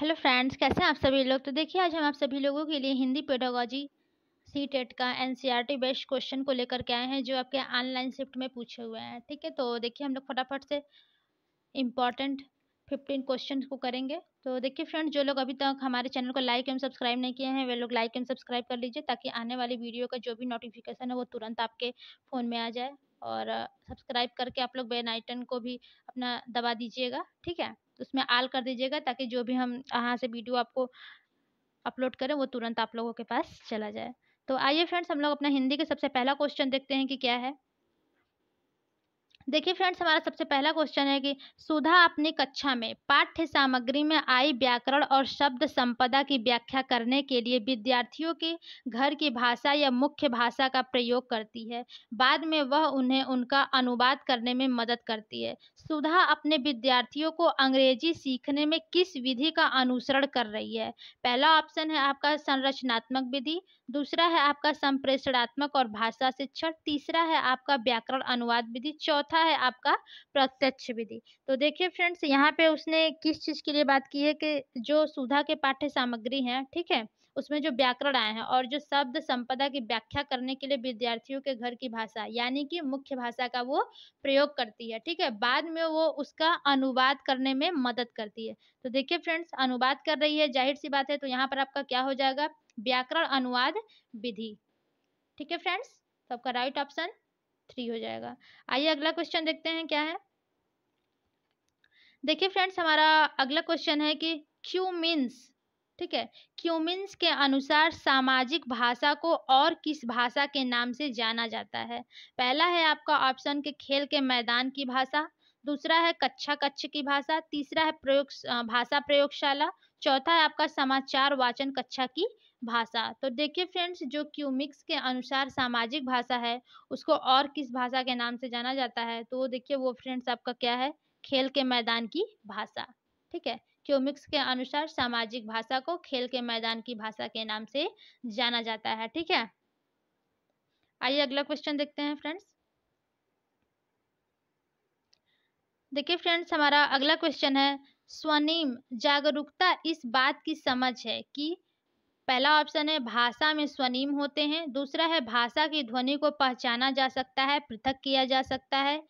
hello friends कैसे हैं आप सभी लोग तो देखिए आज हम आप सभी लोगों के लिए हिंदी पेडोगॉजी सी टेट का N C R T best question को लेकर के आए हैं जो आपके ऑनलाइन शिफ्ट में पूछे हुए हैं ठीक है तो देखिए हम लोग फटाफट से इम्पॉर्टेंट फिफ्टीन क्वेश्चन को करेंगे तो देखिए फ्रेंड्स जो लोग अभी तक हमारे चैनल को लाइक एंड सब्सक्राइब नहीं किए हैं वे लोग लाइक एंड सब्सक्राइब कर लीजिए ताकि आने वाली वीडियो का जो भी नोटिफिकेशन है वो तुरंत आपके फ़ोन में आ जाए और सब्सक्राइब करके आप लोग बेल आइकन को भी अपना दबा दीजिएगा ठीक है उसमें आल कर दीजिएगा ताकि जो भी हम यहाँ से वीडियो आपको अपलोड करें वो तुरंत आप लोगों के पास चला जाए तो आइए फ्रेंड्स हम लोग अपना हिंदी के सबसे पहला क्वेश्चन देखते हैं कि क्या है देखिए फ्रेंड्स हमारा सबसे पहला क्वेश्चन है कि सुधा अपनी कक्षा में पाठ्य सामग्री में आई व्याकरण और शब्द संपदा की व्याख्या करने के लिए विद्यार्थियों के घर की भाषा या मुख्य भाषा का प्रयोग करती है बाद में वह उन्हें उनका अनुवाद करने में मदद करती है सुधा अपने विद्यार्थियों को अंग्रेजी सीखने में किस विधि का अनुसरण कर रही है पहला ऑप्शन है आपका संरचनात्मक विधि दूसरा है आपका संप्रेषणात्मक और भाषा शिक्षण तीसरा है आपका व्याकरण अनुवाद विधि चौथा चौथा है आपका प्रत्यक्ष विधि तो देखिए फ्रेंड्स यहाँ पे उसने किस चीज़ के लिए बात की है कि जो सुधा के पाठ्य सामग्री है ठीक है उसमें जो व्याकरण आए हैं और जो शब्द संपदा की व्याख्या करने के लिए विद्यार्थियों के घर की भाषा यानी कि मुख्य भाषा का वो प्रयोग करती है ठीक है बाद में वो उसका अनुवाद करने में मदद करती है तो देखिए फ्रेंड्स अनुवाद कर रही है जाहिर सी बात है तो यहाँ पर आपका क्या हो जाएगा व्याकरण अनुवाद विधि ठीक है फ्रेंड्स सबका राइट ऑप्शन थ्री हो जाएगा आइए अगला क्वेश्चन देखते हैं क्या है देखिए फ्रेंड्स हमारा अगला क्वेश्चन है कि क्यू मीन्स ठीक है क्यू मीन्स के अनुसार सामाजिक भाषा को और किस भाषा के नाम से जाना जाता है पहला है आपका ऑप्शन के खेल के मैदान की भाषा दूसरा है कच्छा कच्छ की भाषा तीसरा है प्रयोग भाषा प्रयोगशाला चौथा है आपका समाचार वाचन कक्षा की भाषा तो देखिए फ्रेंड्स जो क्यूमिक्स के अनुसार सामाजिक भाषा है उसको और किस भाषा के नाम से जाना जाता है तो वो देखिए वो फ्रेंड्स आपका क्या है खेल के मैदान की भाषा ठीक है क्यूमिक्स के अनुसार सामाजिक भाषा को खेल के मैदान की भाषा के नाम से जाना जाता है ठीक है आइए अगला क्वेश्चन देखते हैं फ्रेंड्स देखिए फ्रेंड्स हमारा अगला क्वेश्चन है स्वनिम जागरूकता इस बात की समझ है कि पहला ऑप्शन है भाषा में स्वनिम होते हैं दूसरा है भाषा की ध्वनि को पहचाना जा सकता है पृथक किया जा सकता है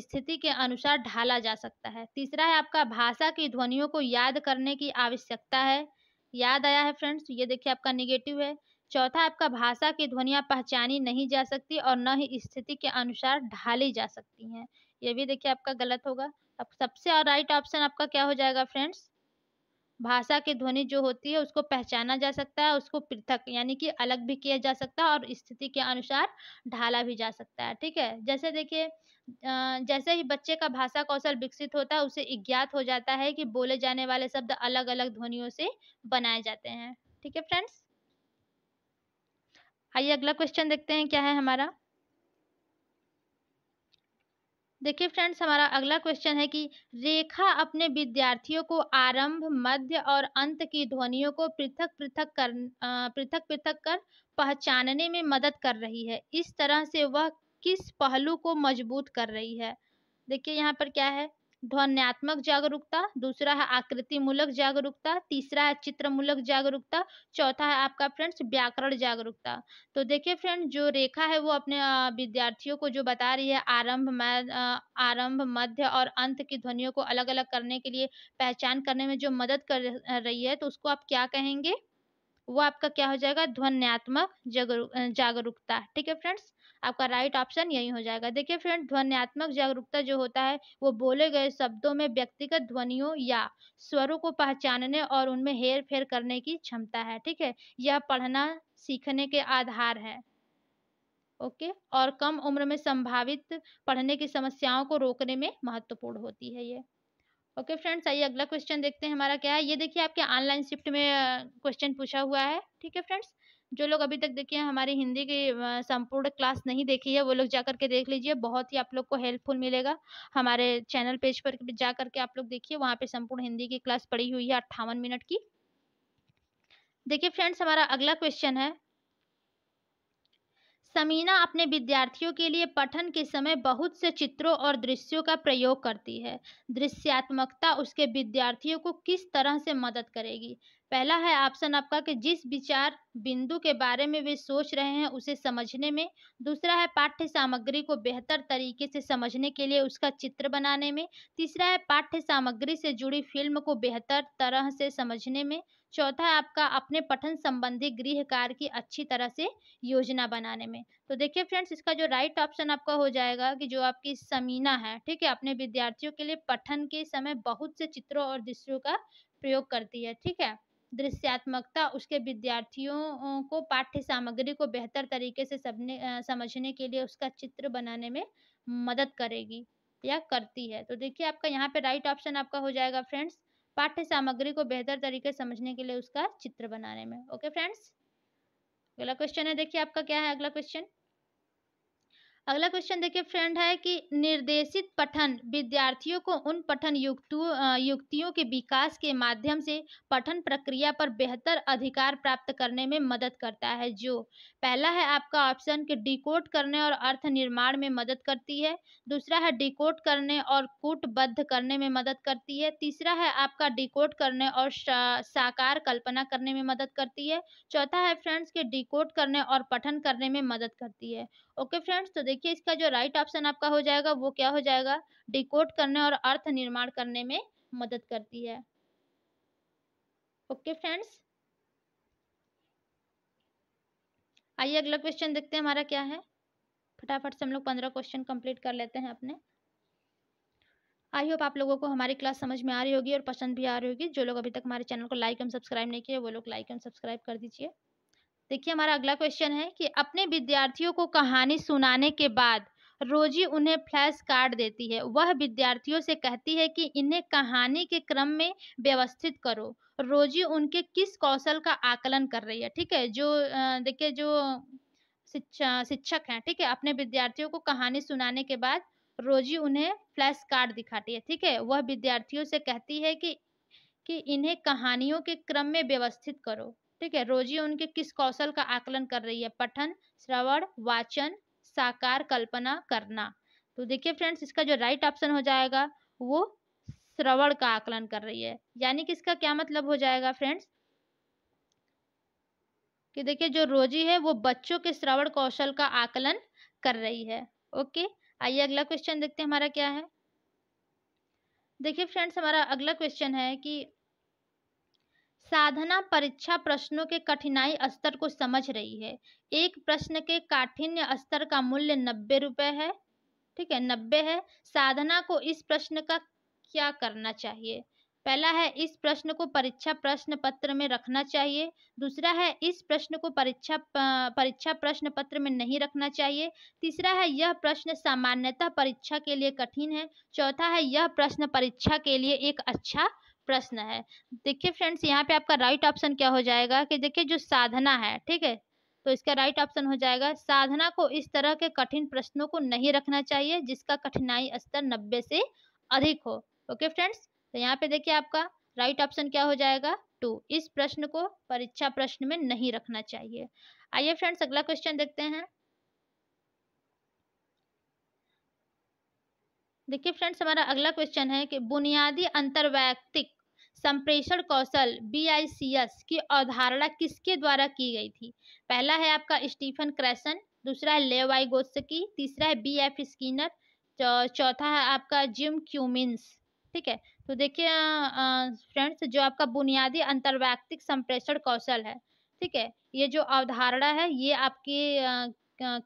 स्थिति के अनुसार ढाला जा सकता है तीसरा है आपका भाषा की ध्वनियों को याद करने की आवश्यकता है याद आया है फ्रेंड्स ये देखिए आपका निगेटिव है चौथा आपका भाषा की ध्वनियाँ पहचानी नहीं जा सकती और न ही स्थिति के अनुसार ढाली जा सकती हैं ये भी देखिए आपका गलत होगा अब सबसे और राइट ऑप्शन आपका क्या हो जाएगा फ्रेंड्स भाषा की ध्वनि जो होती है उसको पहचाना जा सकता है उसको पृथक यानी कि अलग भी किया जा सकता है और स्थिति के अनुसार ढाला भी जा सकता है ठीक है जैसे देखिए जैसे ही बच्चे का भाषा कौशल विकसित होता है उसे ज्ञात हो जाता है कि बोले जाने वाले शब्द अलग अलग ध्वनियों से बनाए जाते हैं ठीक है फ्रेंड्स आइए अगला क्वेश्चन देखते हैं क्या है हमारा देखिए फ्रेंड्स हमारा अगला क्वेश्चन है कि रेखा अपने विद्यार्थियों को आरंभ मध्य और अंत की ध्वनियों को पृथक पृथक कर पृथक पृथक कर पहचानने में मदद कर रही है इस तरह से वह किस पहलू को मजबूत कर रही है देखिए यहाँ पर क्या है ध्वन्यात्मक जागरूकता दूसरा है आकृति मूलक जागरूकता तीसरा है चित्र मूलक जागरूकता चौथा है आपका फ्रेंड्स व्याकरण जागरूकता तो देखिए फ्रेंड जो रेखा है वो अपने विद्यार्थियों को जो बता रही है आरंभ आरंभ मध्य और अंत की ध्वनियों को अलग अलग करने के लिए पहचान करने में जो मदद कर रही है तो उसको आप क्या कहेंगे वो आपका क्या हो जाएगा ध्वन्यात्मक जागरूकता ठीक है फ्रेंड्स आपका राइट ऑप्शन यही हो जाएगा देखिए फ्रेंड ध्वनियात्मक जागरूकता जो होता है वो बोले गए शब्दों में व्यक्तिगत ध्वनियों या स्वरों को पहचानने और उनमें हेर फेर करने की क्षमता है ठीक है यह पढ़ना सीखने के आधार है ओके और कम उम्र में संभावित पढ़ने की समस्याओं को रोकने में महत्वपूर्ण होती है ये ओके फ्रेंड्स आइए अगला क्वेश्चन देखते हैं हमारा क्या है ये देखिए आपके ऑनलाइन शिफ्ट में क्वेश्चन पूछा हुआ है ठीक है फ्रेंड्स जो लोग अभी तक देखिए हमारी हिंदी की संपूर्ण क्लास नहीं देखी है वो लोग जा करके देख लीजिए बहुत ही आप लोग को हेल्पफुल मिलेगा हमारे चैनल पेज पर जा करके आप लोग देखिए वहाँ पे संपूर्ण हिंदी की क्लास पड़ी हुई है अट्ठावन मिनट की देखिए फ्रेंड्स हमारा अगला क्वेश्चन है समीना अपने विद्यार्थियों के लिए पठन के समय बहुत से चित्रों और दृश्यों का प्रयोग करती है दृश्यात्मकता उसके विद्यार्थियों को किस तरह से मदद करेगी पहला है ऑप्शन आपका कि जिस विचार बिंदु के बारे में वे सोच रहे हैं उसे समझने में दूसरा है पाठ्य सामग्री को बेहतर तरीके से समझने के लिए उसका चित्र बनाने में तीसरा है पाठ्य सामग्री से जुड़ी फिल्म को बेहतर तरह से समझने में चौथा है आपका अपने पठन संबंधी गृह कार्य की अच्छी तरह से योजना बनाने में तो देखिए फ्रेंड्स इसका जो राइट ऑप्शन आपका हो जाएगा कि जो आपकी समीना है ठीक है अपने विद्यार्थियों के लिए पठन के समय बहुत से चित्रों और दृश्यों का प्रयोग करती है ठीक है दृश्यात्मकता उसके विद्यार्थियों को पाठ्य सामग्री को बेहतर तरीके से सबने समझने के लिए उसका चित्र बनाने में मदद करेगी या करती है तो देखिए आपका यहाँ पे राइट ऑप्शन आपका हो जाएगा फ्रेंड्स पाठ्य सामग्री को बेहतर तरीके से समझने के लिए उसका चित्र बनाने में ओके फ्रेंड्स अगला क्वेश्चन है देखिए आपका क्या है अगला क्वेश्चन अगला क्वेश्चन देखिए फ्रेंड है कि निर्देशित पठन विद्यार्थियों को उन पठन युक्तियों युक्तियों के विकास के माध्यम से पठन प्रक्रिया पर बेहतर अधिकार प्राप्त करने में मदद करता है जो पहला है आपका ऑप्शन कि डिकोड करने और अर्थ निर्माण में मदद करती है दूसरा है डिकोड करने और कूटबद्ध करने में मदद करती है तीसरा है आपका डिकोड करने और साकार कल्पना करने में मदद करती है चौथा है फ्रेंड्स के डिकोड करने और पठन करने में मदद करती है ओके फ्रेंड्स तो देखिए इसका जो राइट ऑप्शन आपका हो जाएगा वो क्या हो जाएगा डिकोड करने और अर्थ निर्माण करने में मदद करती है ओके फ्रेंड्स आइए अगला क्वेश्चन देखते हैं हमारा क्या है फटाफट से हम लोग पंद्रह क्वेश्चन कंप्लीट कर लेते हैं अपने आई होप आप लोगों को हमारी क्लास समझ में आ रही होगी और पसंद भी आ रही होगी जो लोग अभी तक हमारे चैनल को लाइक एंड सब्सक्राइब नहीं किए वो लोग लाइक एंड सब्सक्राइब कर दीजिए देखिए हमारा अगला क्वेश्चन है कि अपने विद्यार्थियों को कहानी सुनाने के बाद रोजी उन्हें फ्लैश कार्ड देती है वह विद्यार्थियों से कहती है कि इन्हें कहानी के क्रम में व्यवस्थित करो रोजी उनके किस कौशल का आकलन कर रही है ठीक है जो देखिए जो शिक्षा शिक्षक हैं ठीक है अपने विद्यार्थियों को कहानी सुनाने के बाद रोजी उन्हें फ्लैश कार्ड दिखाती है ठीक है वह विद्यार्थियों से कहती है कि कि इन्हें कहानियों के क्रम में व्यवस्थित करो ठीक है रोजी उनके किस कौशल का आकलन कर रही है पठन श्रवण वाचन साकार कल्पना करना तो देखिए फ्रेंड्स इसका जो राइट ऑप्शन हो जाएगा वो श्रवण का आकलन कर रही है यानी कि इसका क्या मतलब हो जाएगा फ्रेंड्स कि देखिए जो रोजी है वो बच्चों के श्रवण कौशल का आकलन कर रही है ओके आइए अगला क्वेश्चन देखते हैं हमारा क्या है देखिए फ्रेंड्स हमारा अगला क्वेश्चन है कि साधना परीक्षा प्रश्नों के कठिनाई स्तर को समझ रही है एक प्रश्न के काठिन्य स्तर का मूल्य नब्बे रुपये है ठीक है नब्बे है साधना को इस प्रश्न का क्या करना चाहिए पहला है इस प्रश्न को परीक्षा प्रश्न पत्र में रखना चाहिए दूसरा है इस प्रश्न को परीक्षा परीक्षा प्रश्न पत्र में नहीं रखना चाहिए तीसरा है यह प्रश्न सामान्यतः परीक्षा के लिए कठिन है चौथा है यह प्रश्न परीक्षा के लिए एक अच्छा प्रश्न है देखिए फ्रेंड्स यहाँ पे आपका राइट ऑप्शन क्या हो जाएगा कि देखिए जो साधना है ठीक है तो इसका राइट ऑप्शन हो जाएगा साधना को इस तरह के कठिन प्रश्नों को नहीं रखना चाहिए जिसका कठिनाई स्तर नब्बे से अधिक हो ओके फ्रेंड्स तो यहाँ पे देखिए आपका राइट ऑप्शन क्या हो जाएगा टू इस प्रश्न को परीक्षा प्रश्न में नहीं रखना चाहिए आइए फ्रेंड्स अगला क्वेश्चन देखते हैं देखिए फ्रेंड्स हमारा अगला क्वेश्चन है कि बुनियादी अंतर्वैयक्तिक संप्रेषण कौशल बी की अवधारणा किसके द्वारा की गई थी पहला है आपका स्टीफन क्रैसन दूसरा है लेवाई गोस्की तीसरा है बी एफ स्कीनर चौथा है आपका जिम क्यूमिन्स ठीक है तो देखिए फ्रेंड्स जो आपका बुनियादी अंतर्वैयक्तिक संप्रेषण कौशल है ठीक है ये जो अवधारणा है ये आपकी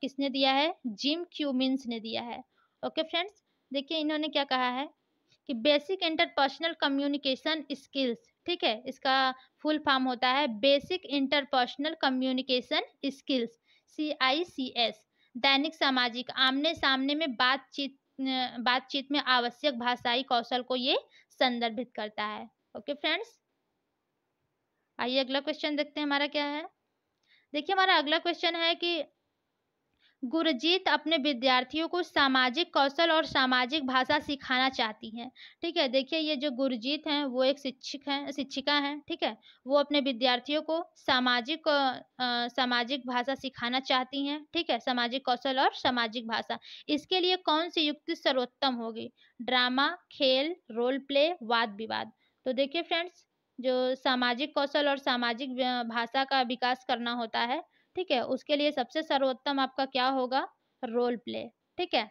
किसने दिया है जिम क्यूमिन्स ने दिया है ओके फ्रेंड्स देखिए इन्होंने क्या कहा है कि बेसिक इंटरपर्सनल कम्युनिकेशन स्किल्स ठीक है इसका फुल फॉर्म होता है basic interpersonal communication skills C I C S दैनिक सामाजिक आमने सामने में बातचीत बातचीत में आवश्यक भाषाई कौशल को ये संदर्भित करता है ओके फ्रेंड्स आइए अगला क्वेश्चन देखते हैं हमारा क्या है देखिए हमारा अगला क्वेश्चन है कि गुरजीत अपने विद्यार्थियों को सामाजिक कौशल और सामाजिक भाषा सिखाना चाहती हैं ठीक है देखिए ये जो गुरजीत हैं वो एक शिक्षक हैं शिक्षिका हैं ठीक है वो अपने विद्यार्थियों को सामाजिक आ, सामाजिक भाषा सिखाना चाहती हैं ठीक है सामाजिक कौशल और सामाजिक भाषा इसके लिए कौन सी युक्ति सर्वोत्तम होगी ड्रामा खेल रोल प्ले वाद विवाद तो देखिए फ्रेंड्स जो सामाजिक कौशल और सामाजिक भाषा का विकास करना होता है ठीक है उसके लिए सबसे सर्वोत्तम आपका क्या होगा रोल प्ले ठीक है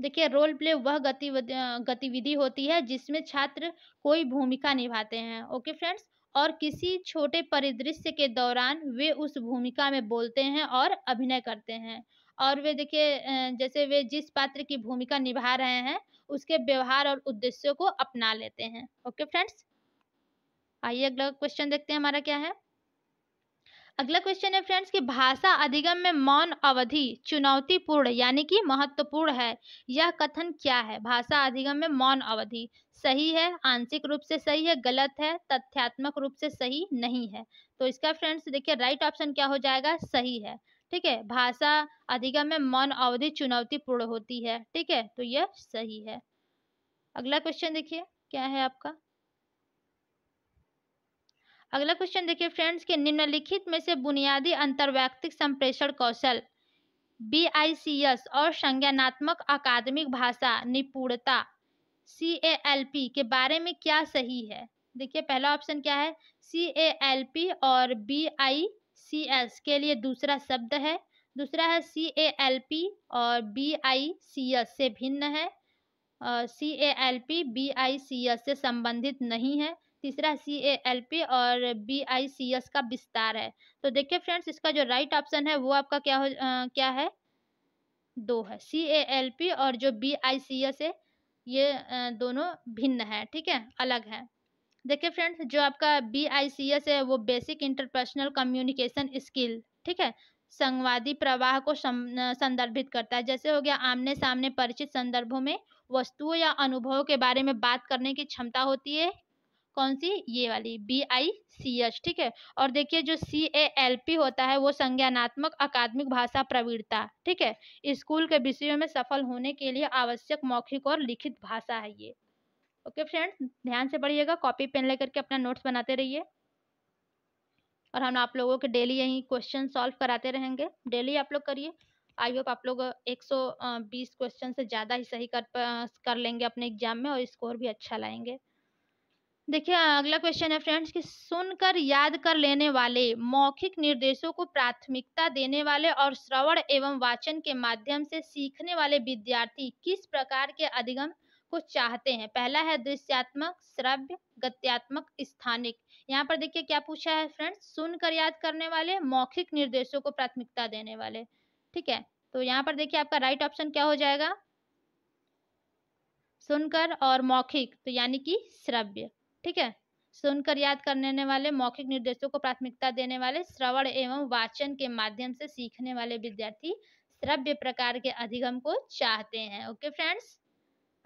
देखिए रोल प्ले वह गतिविधि गतिविधि होती है जिसमें छात्र कोई भूमिका निभाते हैं ओके फ्रेंड्स और किसी छोटे परिदृश्य के दौरान वे उस भूमिका में बोलते हैं और अभिनय करते हैं और वे देखिए जैसे वे जिस पात्र की भूमिका निभा रहे हैं उसके व्यवहार और उद्देश्यों को अपना लेते हैं ओके फ्रेंड्स आइए अगला क्वेश्चन देखते हैं हमारा क्या है अगला क्वेश्चन है फ्रेंड्स कि भाषा अधिगम में मौन अवधि चुनौतीपूर्ण यानी कि महत्वपूर्ण है यह कथन क्या है भाषा अधिगम में मौन अवधि सही है आंशिक रूप से सही है गलत है तथ्यात्मक रूप से सही नहीं है तो इसका फ्रेंड्स देखिए राइट ऑप्शन क्या हो जाएगा सही है ठीक है भाषा अधिगम में मौन अवधि चुनौतीपूर्ण होती है ठीक है तो यह सही है अगला क्वेश्चन देखिए क्या है आपका अगला क्वेश्चन देखिए फ्रेंड्स के निम्नलिखित में से बुनियादी अंतर्व्यक्तिक संप्रेषण कौशल बी आई सी एस और संज्ञानात्मक अकादमिक भाषा निपुणता सी ए एल पी के बारे में क्या सही है देखिए पहला ऑप्शन क्या है सी ए एल पी और बी आई सी एस के लिए दूसरा शब्द है दूसरा है सी ए एल पी और बी आई सी एस से भिन्न है C A L P B I C S से संबंधित नहीं है तीसरा सी ए एल पी और बी आई सी एस का विस्तार है तो देखिए फ्रेंड्स इसका जो राइट ऑप्शन है वो आपका क्या हो आ, क्या है दो है सी ए एल पी और जो बी आई सी एस है ये आ, दोनों भिन्न है ठीक है अलग है देखिए फ्रेंड्स जो आपका बी आई सी एस है वो बेसिक इंटरपर्सनल कम्युनिकेशन स्किल ठीक है संवादी प्रवाह को संदर्भित करता है जैसे हो गया आमने सामने परिचित संदर्भों में वस्तुओं या अनुभवों के बारे में बात करने की क्षमता होती है कौन सी ये वाली बी आई सी एच ठीक है और देखिए जो सी ए एल पी होता है वो संज्ञानात्मक अकादमिक भाषा प्रवीणता ठीक है स्कूल के विषयों में सफल होने के लिए आवश्यक मौखिक और लिखित भाषा है ये ओके फ्रेंड्स ध्यान से पढ़िएगा कॉपी पेन लेकर के अपना नोट्स बनाते रहिए और हम आप लोगों के डेली यही क्वेश्चन सॉल्व कराते रहेंगे डेली आप लोग करिए आई होप आप लोग 120 क्वेश्चन से ज़्यादा ही सही कर कर लेंगे अपने एग्जाम में और स्कोर भी अच्छा लाएंगे देखिए अगला क्वेश्चन है फ्रेंड्स कि सुनकर याद कर लेने वाले मौखिक निर्देशों को प्राथमिकता देने वाले और श्रवण एवं वाचन के माध्यम से सीखने वाले विद्यार्थी किस प्रकार के अधिगम को चाहते हैं पहला है दृश्यात्मक श्रव्य गत्यात्मक स्थानिक यहाँ पर देखिए क्या पूछा है फ्रेंड्स सुनकर याद करने वाले मौखिक निर्देशों को प्राथमिकता देने वाले ठीक है तो यहाँ पर देखिए आपका राइट ऑप्शन क्या हो जाएगा सुनकर और मौखिक तो यानी कि श्रव्य ठीक है सुनकर याद करने वाले मौखिक निर्देशों को प्राथमिकता देने वाले श्रवण एवं वाचन के माध्यम से सीखने वाले विद्यार्थी श्रव्य प्रकार के अधिगम को चाहते हैं ओके फ्रेंड्स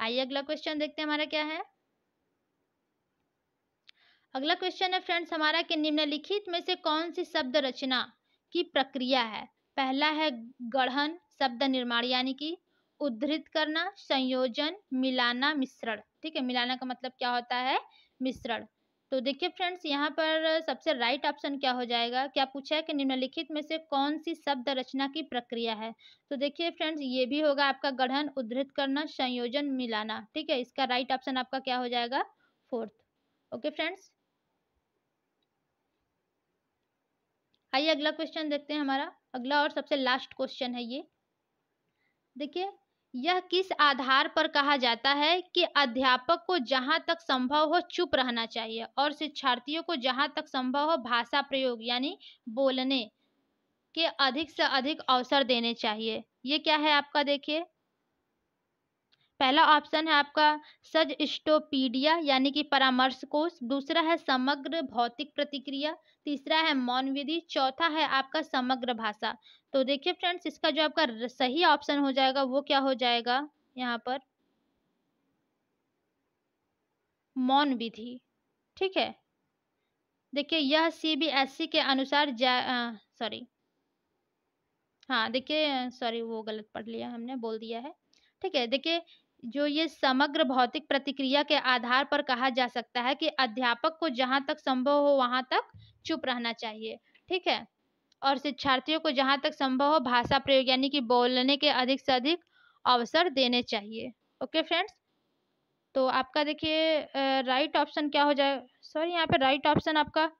आइए अगला क्वेश्चन देखते हैं हमारा क्या है अगला क्वेश्चन है फ्रेंड्स हमारा कि निम्नलिखित में से कौन सी शब्द रचना की प्रक्रिया है पहला है गढ़न शब्द निर्माण यानी कि उद्धृत करना संयोजन मिलाना मिश्रण ठीक है मिलाना का मतलब क्या होता है मिश्रण तो देखिए फ्रेंड्स यहाँ पर सबसे राइट ऑप्शन क्या हो जाएगा क्या पूछा है कि निम्नलिखित में से कौन सी शब्द रचना की प्रक्रिया है तो देखिए फ्रेंड्स ये भी होगा आपका गढ़न उद्धृत करना संयोजन मिलाना ठीक है इसका राइट ऑप्शन आपका क्या हो जाएगा फोर्थ ओके फ्रेंड्स आइए अगला क्वेश्चन देखते हैं हमारा अगला और सबसे लास्ट क्वेश्चन है ये देखिए यह किस आधार पर कहा जाता है कि अध्यापक को जहां तक संभव हो चुप रहना चाहिए और शिक्षार्थियों को जहां तक संभव हो भाषा प्रयोग यानी बोलने के अधिक से अधिक अवसर देने चाहिए ये क्या है आपका देखिए पहला ऑप्शन है आपका सज स्टोपीडिया यानी कि परामर्श कोष दूसरा है समग्र भौतिक प्रतिक्रिया तीसरा है मौन विधि चौथा है आपका समग्र भाषा तो देखिए फ्रेंड्स इसका जो आपका सही ऑप्शन हो जाएगा वो क्या हो जाएगा यहाँ पर मौन विधि ठीक है देखिए यह सीबीएसई e के अनुसार सॉरी हाँ देखिए सॉरी वो गलत पढ़ लिया हमने बोल दिया है ठीक है देखिए जो ये समग्र भौतिक प्रतिक्रिया के आधार पर कहा जा सकता है कि अध्यापक को जहाँ तक संभव हो वहाँ तक चुप रहना चाहिए ठीक है और शिक्षार्थियों को जहाँ तक संभव हो भाषा प्रयोग यानी कि बोलने के अधिक से अधिक अवसर देने चाहिए ओके फ्रेंड्स तो आपका देखिए राइट ऑप्शन क्या हो जाए सॉरी यहाँ पे राइट ऑप्शन आपका